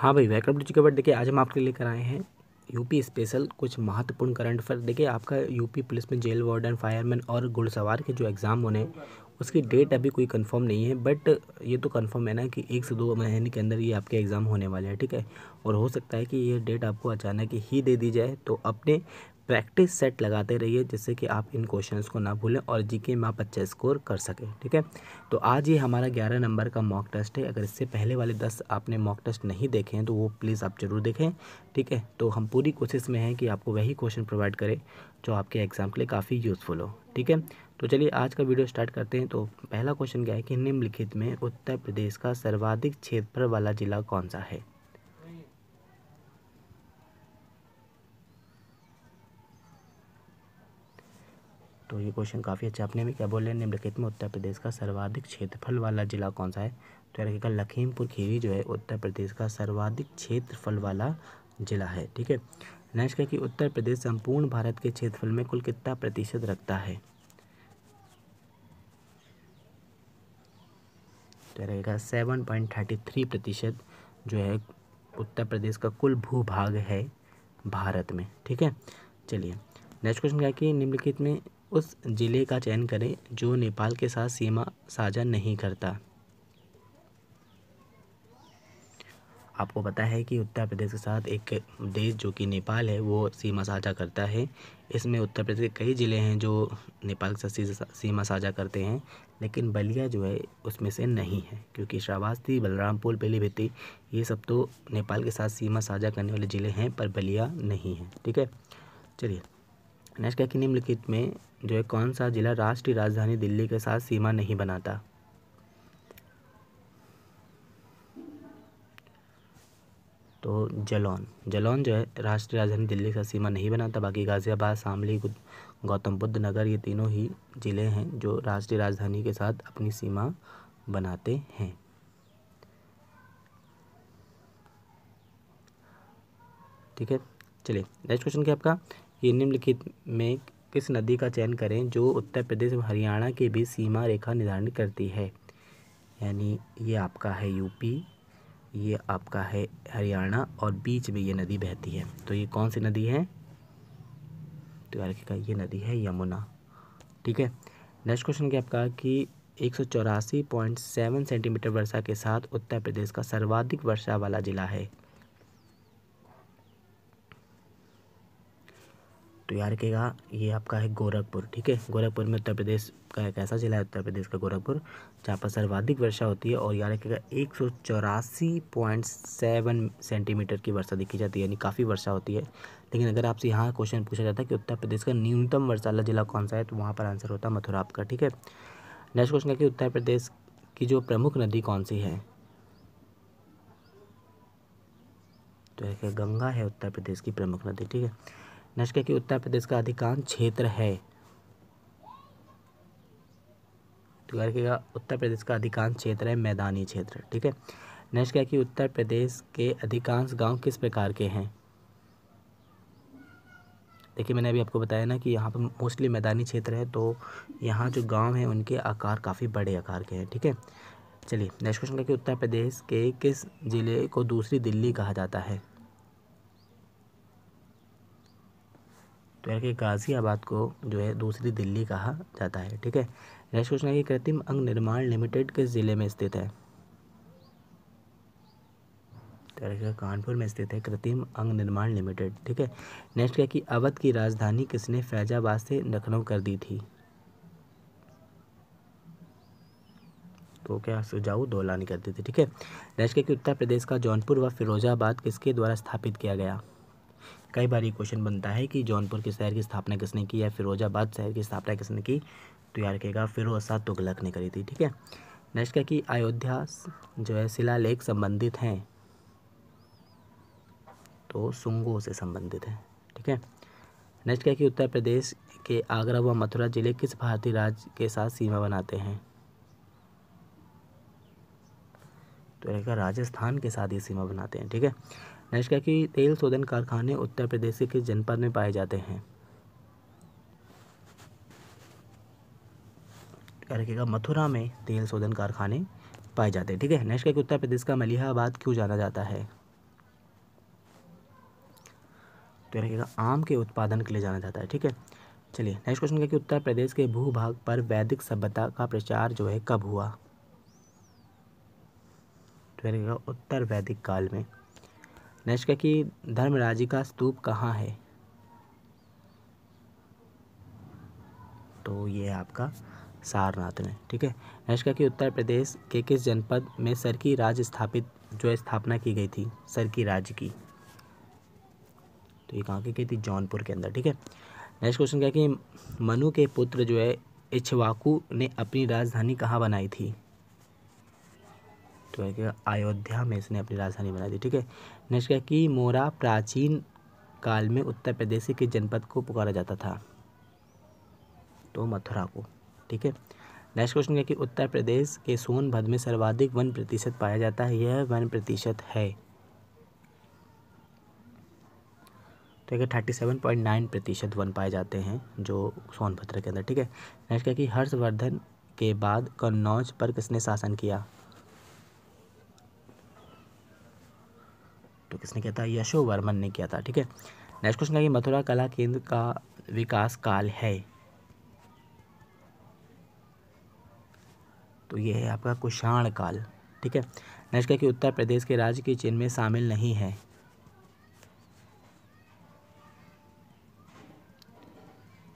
हाँ भाई welcome to चुके बट देखिए आज हम आपके लेकर आए हैं यूपी स्पेशल कुछ महत्वपूर्ण करंट अफेयर देखिए आपका यूपी पुलिस में जेल वार्डन फायरमैन और घुड़सवार के जो एग्ज़ाम होने उसकी डेट अभी कोई कंफर्म नहीं है बट ये तो कंफर्म है ना कि एक से दो महीने के अंदर ये आपके एग्ज़ाम होने वाले हैं ठीक है और हो सकता है कि ये डेट आपको अचानक ही दे दी जाए तो अपने प्रैक्टिस सेट लगाते रहिए जिससे कि आप इन क्वेश्चंस को ना भूलें और जीके में आप अच्छा स्कोर कर सकें ठीक है तो आज ये हमारा ग्यारह नंबर का मॉक टेस्ट है अगर इससे पहले वाले दस आपने मॉक टेस्ट नहीं देखे हैं तो वो प्लीज़ आप ज़रूर देखें ठीक है तो हम पूरी कोशिश में हैं कि आपको वही क्वेश्चन प्रोवाइड करें जो आपके एग्ज़ाम के लिए काफ़ी यूज़फुल हो ठीक है तो चलिए आज का वीडियो स्टार्ट करते हैं तो पहला क्वेश्चन क्या है कि निम्नलिखित में उत्तर प्रदेश का सर्वाधिक क्षेत्रफल वाला जिला कौन सा है तो ये क्वेश्चन काफ़ी अच्छा अपने भी क्या बोले निम्नलिखित में उत्तर प्रदेश का सर्वाधिक क्षेत्रफल वाला जिला कौन सा है तो रखिएगा लखीमपुर खीरी जो है उत्तर प्रदेश का सर्वाधिक क्षेत्रफल वाला जिला है ठीक है नेक्स्ट क्या कि उत्तर प्रदेश संपूर्ण भारत के क्षेत्रफल में कुल कितना प्रतिशत रखता है तो रहेगा सेवन पॉइंट थर्टी थ्री प्रतिशत जो है उत्तर प्रदेश का कुल भूभाग है भारत में ठीक है चलिए नेक्स्ट क्वेश्चन क्या कि निम्नलिखित में उस ज़िले का चयन करें जो नेपाल के साथ सीमा साझा नहीं करता आपको पता है कि उत्तर प्रदेश के साथ एक देश जो कि नेपाल है वो सीमा साझा करता है इसमें उत्तर प्रदेश के कई ज़िले हैं जो नेपाल के साथ सीमा साझा करते हैं लेकिन बलिया जो है उसमें से नहीं है क्योंकि श्रावास्ती बलरामपुर पीलीभीति ये सब तो नेपाल के साथ सीमा साझा करने वाले ज़िले हैं पर बलिया नहीं है ठीक है चलिए नेक्स्ट क्या कि निम्नलिखित में जो है कौन सा जिला राष्ट्रीय राजधानी दिल्ली के साथ सीमा नहीं बनाता तो जलौन जलौन जो है राष्ट्रीय राजधानी दिल्ली का सीमा नहीं बनाता बाकी गाज़ियाबाद शामली गौतम बुद्ध नगर ये तीनों ही ज़िले हैं जो राष्ट्रीय राजधानी के साथ अपनी सीमा बनाते हैं ठीक है चलिए नेक्स्ट क्वेश्चन क्या आपका ये निम्नलिखित में किस नदी का चयन करें जो उत्तर प्रदेश और हरियाणा के बीच सीमा रेखा निर्धारण करती है यानी ये आपका है यूपी ये आपका है हरियाणा और बीच में ये नदी बहती है तो ये कौन सी नदी है तो यार का ये नदी है यमुना ठीक है नेक्स्ट क्वेश्चन क्या आपका कि एक सेंटीमीटर वर्षा के साथ उत्तर प्रदेश का सर्वाधिक वर्षा वाला ज़िला है तो यार कहेगा ये आपका है गोरखपुर ठीक है गोरखपुर में उत्तर प्रदेश का एक ऐसा जिला है उत्तर प्रदेश का गोरखपुर जहाँ पर सर्वाधिक वर्षा होती है और यार कहेगा एक सौ चौरासी पॉइंट सेवन सेंटीमीटर की वर्षा देखी जाती है यानी काफ़ी वर्षा होती है लेकिन अगर आपसे यहाँ क्वेश्चन पूछा जाता है कि उत्तर प्रदेश का न्यूनतम वर्षा वाला जिला कौन सा है तो वहाँ पर आंसर होता है मथुरा आपका ठीक है नेक्स्ट क्वेश्चन है कि उत्तर प्रदेश की जो प्रमुख नदी कौन सी है तो एक गंगा है उत्तर प्रदेश की प्रमुख नदी ठीक है नशके की उत्तर प्रदेश का अधिकांश क्षेत्र है तो क्या उत्तर प्रदेश का अधिकांश क्षेत्र है मैदानी क्षेत्र ठीक है नेक्स्ट क्या कि उत्तर प्रदेश के अधिकांश गांव किस प्रकार के हैं देखिए मैंने अभी आपको बताया ना कि यहाँ पर मोस्टली मैदानी क्षेत्र है तो यहाँ जो गांव हैं उनके आकार काफ़ी बड़े आकार के हैं ठीक है चलिए नेक्स्ट क्वेश्चन का कि उत्तर प्रदेश के किस ज़िले को दूसरी दिल्ली कहा जाता है तो यानी कि गाज़ियाबाद को जो है दूसरी दिल्ली कहा जाता है ठीक है नेक्स्ट क्वेश्चन है कि कृत्रिम अंग निर्माण लिमिटेड किस ज़िले में स्थित है कानपुर में स्थित है कृत्रिम अंग निर्माण लिमिटेड ठीक है नेक्स्ट क्या कि अवध की राजधानी किसने फैजाबाद से लखनऊ कर दी थी तो क्या सुझाऊ दौला ने कर दी थी ठीक है नेक्स्ट क्या कि उत्तर प्रदेश का जौनपुर व फिरोजाबाद किसके द्वारा स्थापित किया गया कई बार ये क्वेश्चन बनता है कि जौनपुर के शहर की स्थापना किसने की या फिरोजाबाद शहर की स्थापना किसने की तो यार कहेगा फिरोज शाह तुगलक तो ने करी थी ठीक है नेक्स्ट क्या कि अयोध्या जो है शिलालेख संबंधित हैं तो सुंगो से संबंधित है ठीक है नेक्स्ट क्या कि उत्तर प्रदेश के आगरा व मथुरा जिले किस भारतीय राज्य के साथ सीमा बनाते हैं तो रहेगा राजस्थान के साथ ये सीमा बनाते हैं ठीक है नेक्स्ट क्या कि तेल शोधन कारखाने उत्तर प्रदेश के जनपद में पाए जाते हैं क्या रखेगा मथुरा में तेल शोधन कारखाने पाए जाते हैं ठीक है नेक्स्ट क्या उत्तर प्रदेश का मलिहाबाद क्यों जाना जाता है तो रहेगा आम के उत्पादन के लिए जाना जाता है ठीक है चलिए नेक्स्ट क्वेश्चन क्या कि उत्तर प्रदेश के भूभाग पर वैदिक सभ्यता का प्रचार जो है कब हुआ ट्वेल्व उत्तर वैदिक काल में नेक्स्ट का कि धर्मराजी का स्तूप कहाँ है तो ये है आपका सारनाथ में ठीक है नेक्स्ट का कि उत्तर प्रदेश के किस जनपद में सर की राज स्थापित जो स्थापना की गई थी सर की राज्य की तो ये कहाँ की गई थी जौनपुर के अंदर ठीक है नेक्स्ट क्वेश्चन क्या कि मनु के पुत्र जो है इच्छवाकू ने अपनी राजधानी कहाँ बनाई थी तो क्या क्या अयोध्या में इसने अपनी राजधानी बना दी ठीक है नेक्स्ट क्या कि मोरा प्राचीन काल में उत्तर प्रदेश के जनपद को पुकारा जाता था तो मथुरा को ठीक है नेक्स्ट क्वेश्चन क्या कि उत्तर प्रदेश के सोनभद्र में सर्वाधिक वन प्रतिशत पाया जाता है यह वन प्रतिशत है तो एक है थर्टी सेवन पॉइंट नाइन प्रतिशत वन पाए जाते हैं जो सोनभद्र के अंदर ठीक है नेक्स्ट क्या कि हर्षवर्धन के बाद कन्नौज पर किसने शासन किया किसने किया था यशो वर्मन ने किया था ठीक है नेक्स्ट क्वेश्चन है मथुरा कला केंद्र का विकास काल है तो ये है आपका कुषाण काल ठीक है नेक्स्ट क्या कि उत्तर प्रदेश के राज्य के चिन्ह में शामिल नहीं है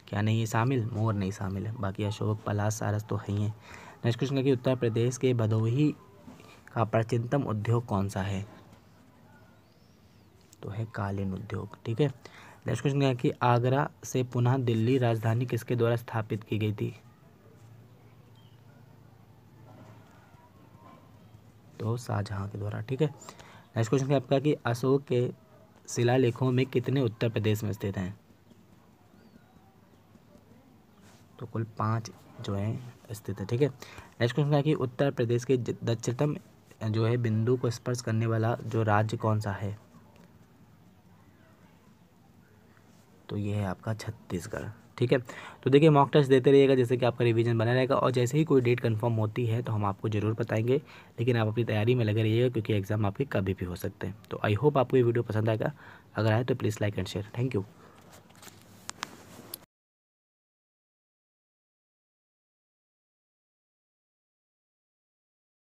क्या नहीं है शामिल मोर नहीं शामिल है बाकी अशोक पलास सारस तो है ही है नेक्स्ट क्वेश्चन है कि उत्तर प्रदेश के भदोही का प्राचीनतम उद्योग कौन सा है तो है कालीन उद्योग ठीक है नेक्स्ट क्वेश्चन क्या कि आगरा से पुनः दिल्ली राजधानी किसके द्वारा स्थापित की गई थी तो शाहजहाँ के द्वारा ठीक है नेक्स्ट क्वेश्चन क्या आपका कि अशोक के शिलालेखों में कितने उत्तर प्रदेश में स्थित हैं तो कुल पाँच जो हैं स्थित है ठीक है नेक्स्ट क्वेश्चन क्या कि उत्तर प्रदेश के दक्षिणतम जो है बिंदु को स्पर्श करने वाला जो राज्य कौन सा है तो ये है आपका छत्तीसगढ़ ठीक है तो देखिए मॉक टेस्ट देते रहिएगा जैसे कि आपका रिवीजन बना रहेगा और जैसे ही कोई डेट कंफर्म होती है तो हम आपको ज़रूर बताएंगे लेकिन आप अपनी तैयारी में लगे रहिएगा क्योंकि एग्ज़ाम आपके कभी भी हो सकते हैं तो आई होप आपको ये वीडियो पसंद आएगा अगर आए तो please like and share thank you